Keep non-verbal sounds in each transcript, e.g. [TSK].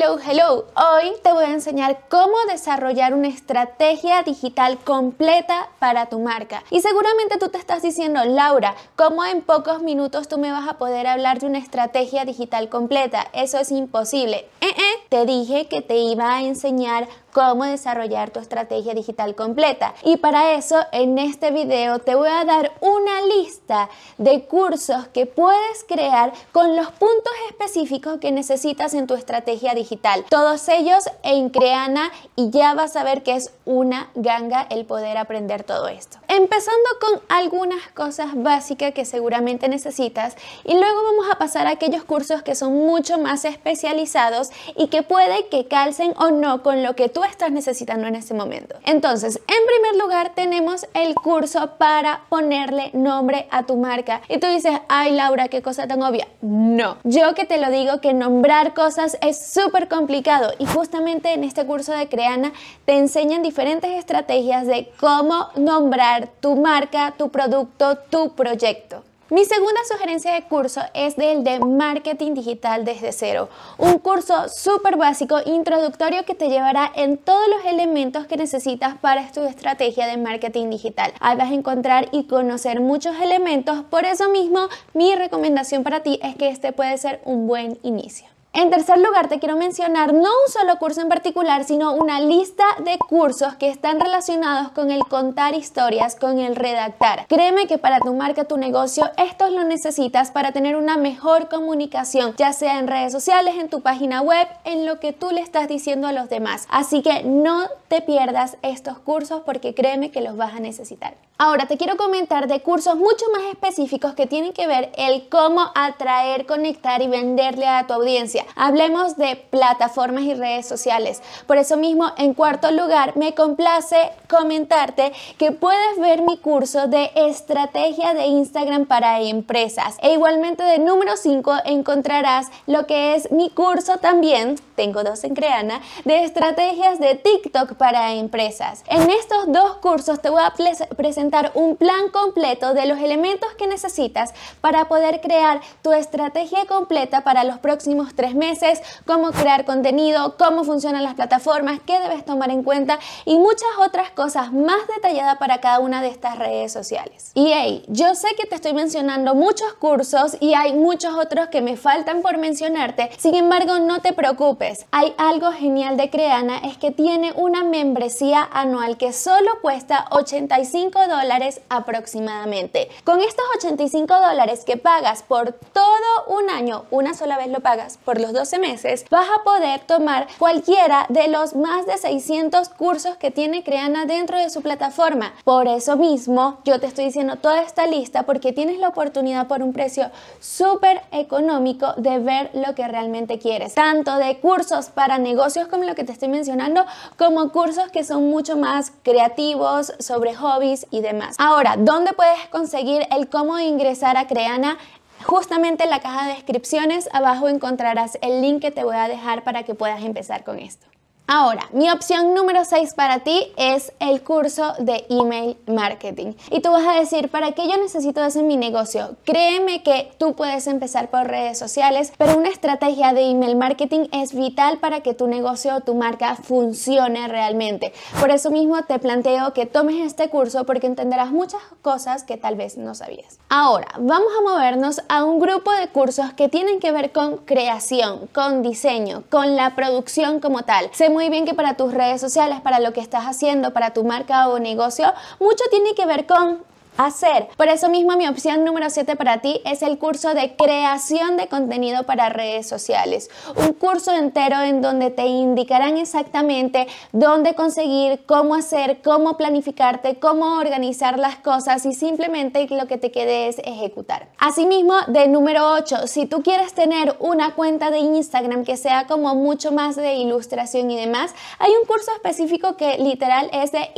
hello, hello. Hoy te voy a enseñar cómo desarrollar una estrategia digital completa para tu marca. Y seguramente tú te estás diciendo, Laura, ¿cómo en pocos minutos tú me vas a poder hablar de una estrategia digital completa? Eso es imposible. Eh, eh, te dije que te iba a enseñar cómo desarrollar tu estrategia digital completa. Y para eso, en este video te voy a dar una lista de cursos que puedes crear con los puntos específicos que necesitas en tu estrategia digital. Todos ellos en Creana y ya vas a ver que es una ganga el poder aprender todo esto. Empezando con algunas cosas básicas que seguramente necesitas y luego vamos a pasar a aquellos cursos que son mucho más especializados y que puede que calcen o no con lo que tú estás necesitando en este momento. Entonces, en primer lugar tenemos el curso para ponerle nombre a tu marca. Y tú dices, ay Laura, qué cosa tan obvia. No, yo que te lo digo que nombrar cosas es súper complicado y justamente en este curso de Creana te enseñan diferentes estrategias de cómo nombrar tu marca, tu producto, tu proyecto. Mi segunda sugerencia de curso es del de Marketing Digital desde cero, un curso súper básico introductorio que te llevará en todos los elementos que necesitas para tu estrategia de marketing digital. Ahí vas a encontrar y conocer muchos elementos, por eso mismo mi recomendación para ti es que este puede ser un buen inicio. En tercer lugar, te quiero mencionar no un solo curso en particular, sino una lista de cursos que están relacionados con el contar historias, con el redactar. Créeme que para tu marca, tu negocio, estos lo necesitas para tener una mejor comunicación, ya sea en redes sociales, en tu página web, en lo que tú le estás diciendo a los demás. Así que no te pierdas estos cursos porque créeme que los vas a necesitar. Ahora te quiero comentar de cursos mucho más específicos que tienen que ver el cómo atraer, conectar y venderle a tu audiencia. Hablemos de plataformas y redes sociales. Por eso mismo, en cuarto lugar, me complace comentarte que puedes ver mi curso de estrategia de Instagram para empresas. E igualmente de número 5 encontrarás lo que es mi curso también, tengo dos en Creana, de estrategias de TikTok para empresas. En estos dos cursos te voy a presentar un plan completo de los elementos que necesitas para poder crear tu estrategia completa para los próximos tres meses, cómo crear contenido, cómo funcionan las plataformas, qué debes tomar en cuenta y muchas otras cosas más detalladas para cada una de estas redes sociales. Y hey, yo sé que te estoy mencionando muchos cursos y hay muchos otros que me faltan por mencionarte, sin embargo no te preocupes, hay algo genial de Creana, es que tiene una membresía anual que solo cuesta 85 dólares aproximadamente. Con estos 85 dólares que pagas por todo un año, una sola vez lo pagas por los 12 meses, vas a poder tomar cualquiera de los más de 600 cursos que tiene Creana dentro de su plataforma. Por eso mismo, yo te estoy diciendo toda esta lista porque tienes la oportunidad por un precio súper económico de ver lo que realmente quieres, tanto de cursos para negocios como lo que te estoy mencionando, como cursos que son mucho más creativos sobre hobbies y de Ahora, ¿dónde puedes conseguir el cómo ingresar a Creana? Justamente en la caja de descripciones abajo encontrarás el link que te voy a dejar para que puedas empezar con esto. Ahora, mi opción número 6 para ti es el curso de email marketing. Y tú vas a decir, ¿para qué yo necesito eso en mi negocio? Créeme que tú puedes empezar por redes sociales, pero una estrategia de email marketing es vital para que tu negocio o tu marca funcione realmente. Por eso mismo te planteo que tomes este curso porque entenderás muchas cosas que tal vez no sabías. Ahora, vamos a movernos a un grupo de cursos que tienen que ver con creación, con diseño, con la producción como tal. Se muy bien que para tus redes sociales, para lo que estás haciendo, para tu marca o negocio, mucho tiene que ver con hacer. Por eso mismo mi opción número 7 para ti es el curso de creación de contenido para redes sociales. Un curso entero en donde te indicarán exactamente dónde conseguir, cómo hacer, cómo planificarte, cómo organizar las cosas y simplemente lo que te quede es ejecutar. Asimismo, de número 8, si tú quieres tener una cuenta de Instagram que sea como mucho más de ilustración y demás, hay un curso específico que literal es de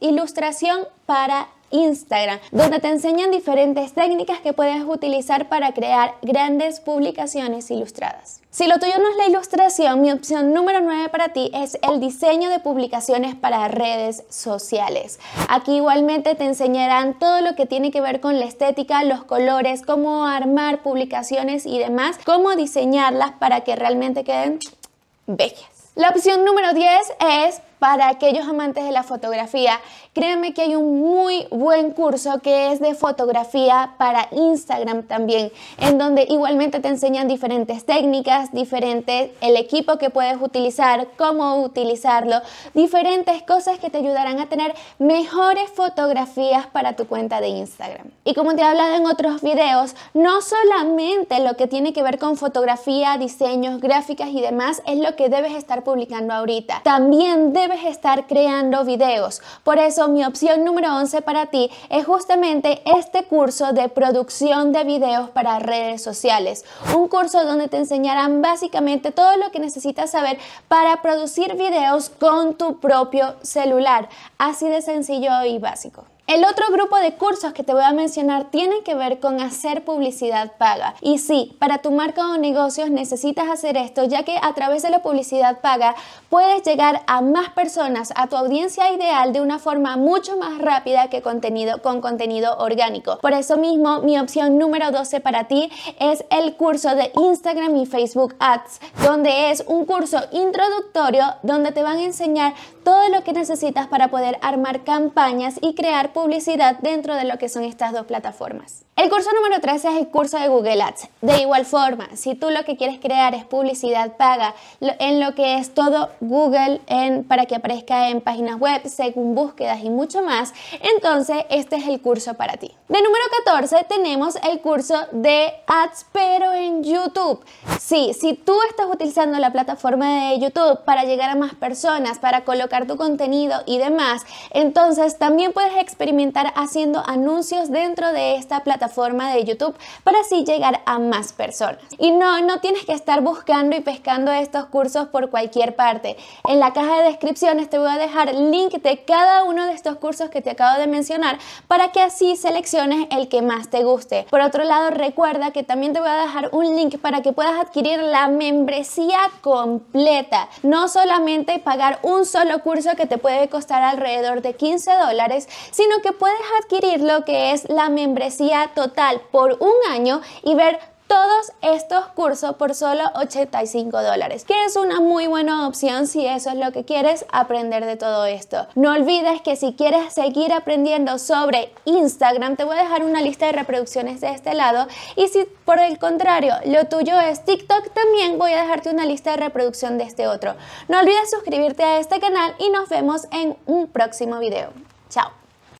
ilustración para Instagram, donde te enseñan diferentes técnicas que puedes utilizar para crear grandes publicaciones ilustradas. Si lo tuyo no es la ilustración, mi opción número 9 para ti es el diseño de publicaciones para redes sociales. Aquí igualmente te enseñarán todo lo que tiene que ver con la estética, los colores, cómo armar publicaciones y demás, cómo diseñarlas para que realmente queden [TSK] bellas. La opción número 10 es para aquellos amantes de la fotografía, créanme que hay un muy buen curso que es de fotografía para Instagram también, en donde igualmente te enseñan diferentes técnicas, diferentes, el equipo que puedes utilizar, cómo utilizarlo, diferentes cosas que te ayudarán a tener mejores fotografías para tu cuenta de Instagram. Y como te he hablado en otros videos, no solamente lo que tiene que ver con fotografía, diseños, gráficas y demás es lo que debes estar publicando ahorita. También debes debes estar creando videos. Por eso mi opción número 11 para ti es justamente este curso de producción de videos para redes sociales. Un curso donde te enseñarán básicamente todo lo que necesitas saber para producir videos con tu propio celular. Así de sencillo y básico. El otro grupo de cursos que te voy a mencionar tienen que ver con hacer publicidad paga. Y sí, para tu marca o negocios necesitas hacer esto, ya que a través de la publicidad paga puedes llegar a más personas, a tu audiencia ideal de una forma mucho más rápida que contenido con contenido orgánico. Por eso mismo, mi opción número 12 para ti es el curso de Instagram y Facebook Ads, donde es un curso introductorio donde te van a enseñar todo lo que necesitas para poder armar campañas y crear publicidad dentro de lo que son estas dos plataformas. El curso número 13 es el curso de Google Ads. De igual forma, si tú lo que quieres crear es publicidad paga en lo que es todo Google en, para que aparezca en páginas web, según búsquedas y mucho más, entonces este es el curso para ti. De número 14 tenemos el curso de Ads pero en YouTube. Sí, si tú estás utilizando la plataforma de YouTube para llegar a más personas, para colocar tu contenido y demás, entonces también puedes experimentar haciendo anuncios dentro de esta plataforma de YouTube para así llegar a más personas. Y no, no tienes que estar buscando y pescando estos cursos por cualquier parte. En la caja de descripciones te voy a dejar link de cada uno de estos cursos que te acabo de mencionar para que así selecciones el que más te guste. Por otro lado, recuerda que también te voy a dejar un link para que puedas adquirir la membresía completa. No solamente pagar un solo curso que te puede costar alrededor de 15 dólares, sino que puedes adquirir lo que es la membresía total por un año y ver todos estos cursos por solo 85 dólares, que es una muy buena opción si eso es lo que quieres aprender de todo esto. No olvides que si quieres seguir aprendiendo sobre Instagram, te voy a dejar una lista de reproducciones de este lado y si por el contrario lo tuyo es TikTok, también voy a dejarte una lista de reproducción de este otro. No olvides suscribirte a este canal y nos vemos en un próximo video. Chao.